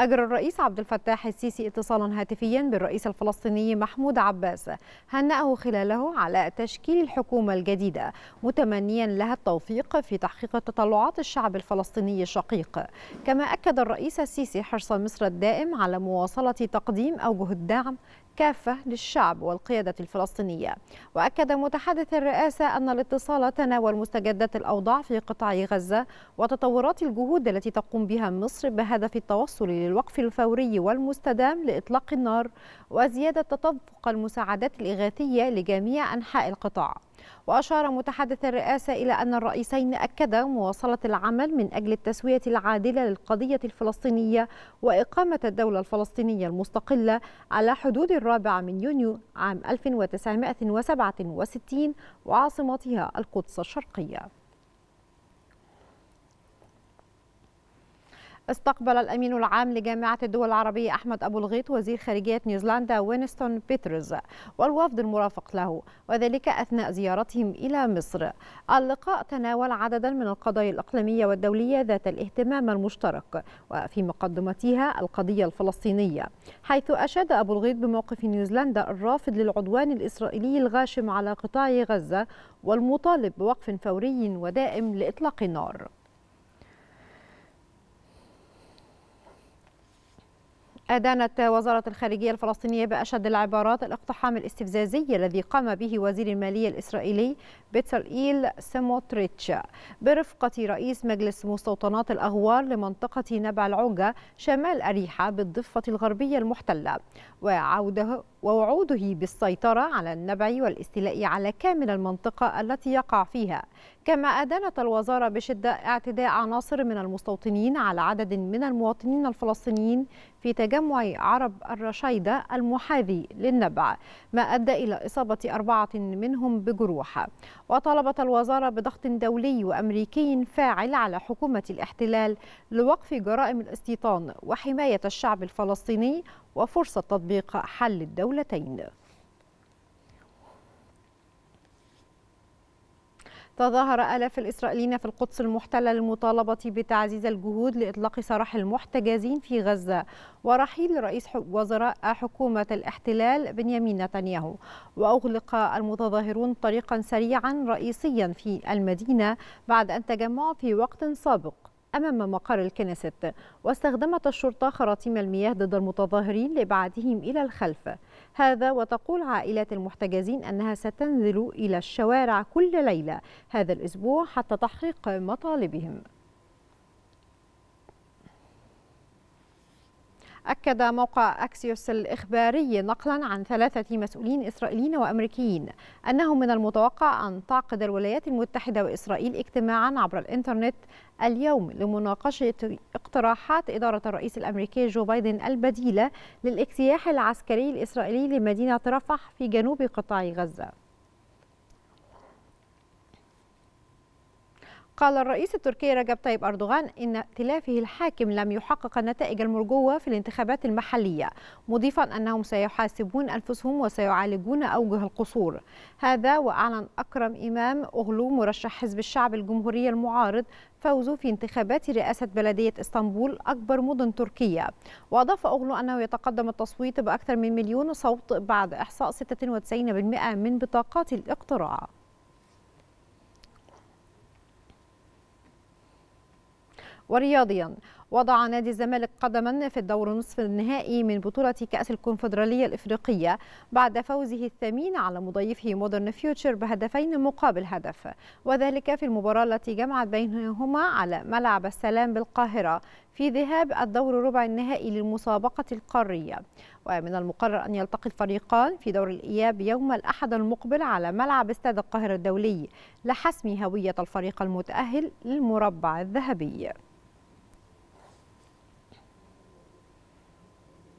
أجرى الرئيس عبد الفتاح السيسي اتصالا هاتفيا بالرئيس الفلسطيني محمود عباس هنأه خلاله على تشكيل الحكومة الجديدة متمنيا لها التوفيق في تحقيق تطلعات الشعب الفلسطيني الشقيق كما أكد الرئيس السيسي حرص مصر الدائم على مواصلة تقديم أوجه الدعم كافة للشعب والقيادة الفلسطينية وأكد متحدث الرئاسة أن الاتصال تناول مستجدات الأوضاع في قطاع غزة وتطورات الجهود التي تقوم بها مصر بهدف التوصل للوقف الفوري والمستدام لإطلاق النار وزيادة تطبق المساعدات الإغاثية لجميع أنحاء القطاع وأشار متحدث الرئاسة إلى أن الرئيسين أكدا مواصلة العمل من أجل التسوية العادلة للقضية الفلسطينية وإقامة الدولة الفلسطينية المستقلة على حدود الرابع من يونيو عام 1967 وعاصمتها القدس الشرقية استقبل الأمين العام لجامعة الدول العربية أحمد أبو الغيط وزير خارجية نيوزيلندا وينستون بيترز والوفد المرافق له وذلك أثناء زيارتهم إلى مصر اللقاء تناول عددا من القضايا الإقليمية والدولية ذات الاهتمام المشترك وفي مقدمتها القضية الفلسطينية حيث أشاد أبو الغيط بموقف نيوزيلندا الرافض للعدوان الإسرائيلي الغاشم على قطاع غزة والمطالب بوقف فوري ودائم لإطلاق النار أدانت وزارة الخارجية الفلسطينية بأشد العبارات الاقتحام الاستفزازي الذي قام به وزير المالية الإسرائيلي بتسرائيل سموتريتش برفقة رئيس مجلس مستوطنات الأغوار لمنطقة نبع العوجة شمال أريحة بالضفة الغربية المحتلة وعوده ووعوده بالسيطرة على النبع والاستيلاء على كامل المنطقة التي يقع فيها كما أدانت الوزارة بشدة اعتداء عناصر من المستوطنين على عدد من المواطنين الفلسطينيين في تجمع عرب الرشيدة المحاذي للنبع ما أدى إلى إصابة أربعة منهم بجروح وطلبت الوزارة بضغط دولي وأمريكي فاعل على حكومة الاحتلال لوقف جرائم الاستيطان وحماية الشعب الفلسطيني وفرصة تطبيق حل الدولتين تظاهر آلاف الإسرائيليين في القدس المحتلة للمطالبة بتعزيز الجهود لإطلاق سراح المحتجزين في غزة ورحيل رئيس وزراء حكومة الاحتلال بنيامين نتنياهو وأغلق المتظاهرون طريقا سريعا رئيسيا في المدينة بعد أن تجمعوا في وقت سابق أمام مقر الكنيسة واستخدمت الشرطة خراطيم المياه ضد المتظاهرين لإبعادهم إلى الخلف هذا وتقول عائلات المحتجزين أنها ستنزل إلى الشوارع كل ليلة هذا الأسبوع حتى تحقيق مطالبهم أكد موقع أكسيوس الإخباري نقلا عن ثلاثة مسؤولين إسرائيليين وأمريكيين أنه من المتوقع أن تعقد الولايات المتحدة وإسرائيل اجتماعا عبر الإنترنت اليوم لمناقشة اقتراحات إدارة الرئيس الأمريكي جو بايدن البديلة للاجتياح العسكري الإسرائيلي لمدينة رفح في جنوب قطاع غزة قال الرئيس التركي رجب طيب أردوغان إن ائتلافه الحاكم لم يحقق النتائج المرجوة في الانتخابات المحلية مضيفا أنهم سيحاسبون أنفسهم وسيعالجون أوجه القصور هذا وأعلن أكرم إمام أغلو مرشح حزب الشعب الجمهوري المعارض فوزه في انتخابات رئاسة بلدية اسطنبول أكبر مدن تركيا وأضاف أغلو أنه يتقدم التصويت بأكثر من مليون صوت بعد إحصاء 96% من بطاقات الاقتراع ورياضيا وضع نادي الزمالك قدما في الدور نصف النهائي من بطولة كأس الكونفدرالية الإفريقية بعد فوزه الثمين على مضيفه مودرن فيوتشر بهدفين مقابل هدف وذلك في المباراة التي جمعت بينهما على ملعب السلام بالقاهرة في ذهاب الدور ربع النهائي للمسابقة القارية ومن المقرر أن يلتقي الفريقان في دور الإياب يوم الأحد المقبل على ملعب استاد القاهرة الدولي لحسم هوية الفريق المتأهل للمربع الذهبي